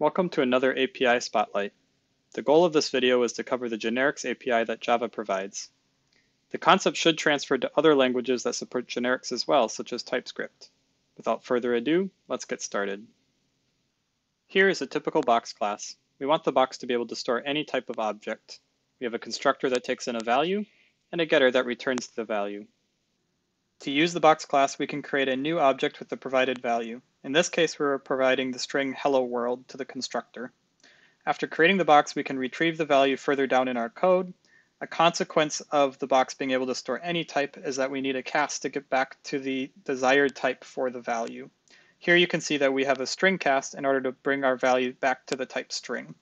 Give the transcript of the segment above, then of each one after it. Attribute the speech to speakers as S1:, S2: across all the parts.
S1: Welcome to another API Spotlight. The goal of this video is to cover the generics API that Java provides. The concept should transfer to other languages that support generics as well, such as TypeScript. Without further ado, let's get started. Here is a typical box class. We want the box to be able to store any type of object. We have a constructor that takes in a value, and a getter that returns the value. To use the box class, we can create a new object with the provided value. In this case, we're providing the string hello world to the constructor. After creating the box, we can retrieve the value further down in our code. A consequence of the box being able to store any type is that we need a cast to get back to the desired type for the value. Here you can see that we have a string cast in order to bring our value back to the type string.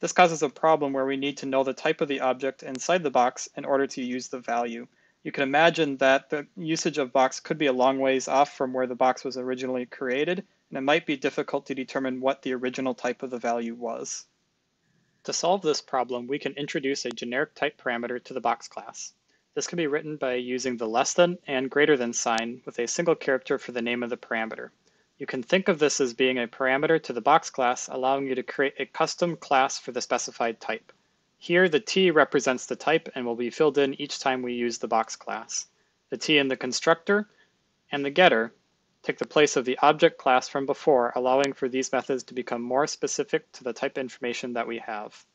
S1: This causes a problem where we need to know the type of the object inside the box in order to use the value you can imagine that the usage of Box could be a long ways off from where the box was originally created, and it might be difficult to determine what the original type of the value was. To solve this problem, we can introduce a generic type parameter to the box class. This can be written by using the less than and greater than sign with a single character for the name of the parameter. You can think of this as being a parameter to the box class, allowing you to create a custom class for the specified type. Here the T represents the type and will be filled in each time we use the box class. The T in the constructor and the getter take the place of the object class from before, allowing for these methods to become more specific to the type information that we have.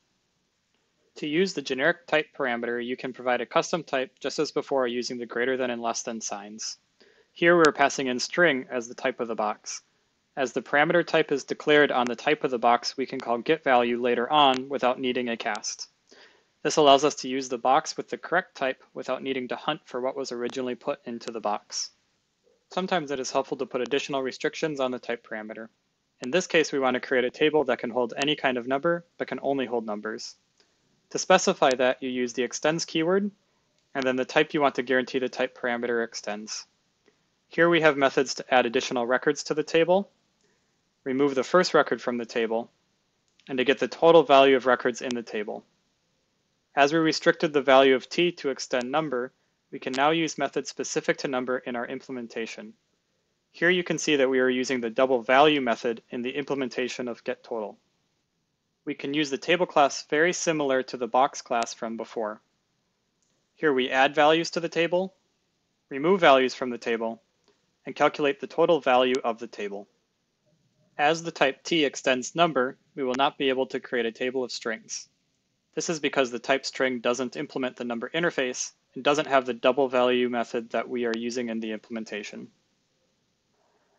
S1: To use the generic type parameter, you can provide a custom type just as before using the greater than and less than signs. Here we're passing in string as the type of the box. As the parameter type is declared on the type of the box, we can call getValue later on without needing a cast. This allows us to use the box with the correct type without needing to hunt for what was originally put into the box. Sometimes it is helpful to put additional restrictions on the type parameter. In this case, we want to create a table that can hold any kind of number, but can only hold numbers. To specify that, you use the extends keyword, and then the type you want to guarantee the type parameter extends. Here we have methods to add additional records to the table, remove the first record from the table, and to get the total value of records in the table. As we restricted the value of t to extend number, we can now use methods specific to number in our implementation. Here you can see that we are using the double value method in the implementation of getTotal. We can use the table class very similar to the box class from before. Here we add values to the table, remove values from the table, and calculate the total value of the table. As the type t extends number, we will not be able to create a table of strings. This is because the type string doesn't implement the number interface and doesn't have the double value method that we are using in the implementation.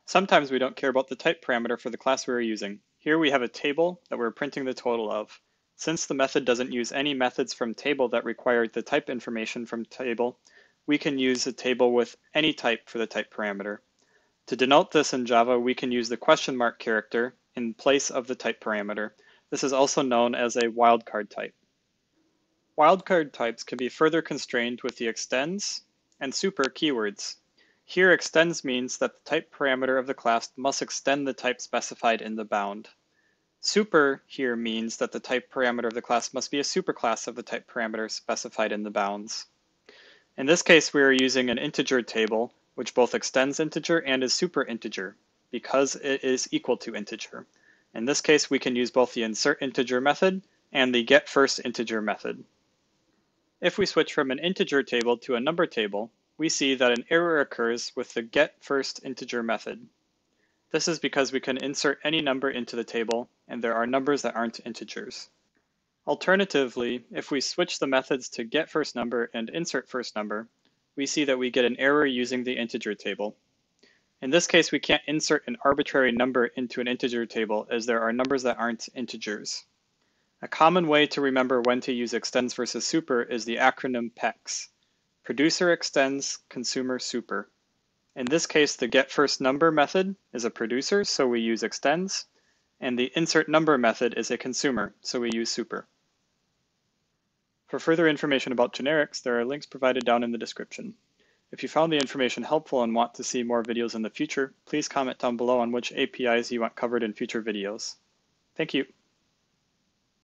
S1: Sometimes we don't care about the type parameter for the class we are using. Here we have a table that we're printing the total of. Since the method doesn't use any methods from table that require the type information from table, we can use a table with any type for the type parameter. To denote this in Java, we can use the question mark character in place of the type parameter. This is also known as a wildcard type. Wildcard types can be further constrained with the extends and super keywords. Here extends means that the type parameter of the class must extend the type specified in the bound. Super here means that the type parameter of the class must be a superclass of the type parameter specified in the bounds. In this case, we are using an integer table, which both extends integer and is super integer, because it is equal to integer. In this case, we can use both the insert integer method and the get first integer method. If we switch from an integer table to a number table, we see that an error occurs with the getFirstInteger method. This is because we can insert any number into the table, and there are numbers that aren't integers. Alternatively, if we switch the methods to getFirstNumber and insertFirstNumber, we see that we get an error using the integer table. In this case, we can't insert an arbitrary number into an integer table as there are numbers that aren't integers. A common way to remember when to use extends versus super is the acronym PEX, producer extends consumer super. In this case, the get first number method is a producer, so we use extends, and the insert number method is a consumer, so we use super. For further information about generics, there are links provided down in the description. If you found the information helpful and want to see more videos in the future, please comment down below on which APIs you want covered in future videos. Thank you.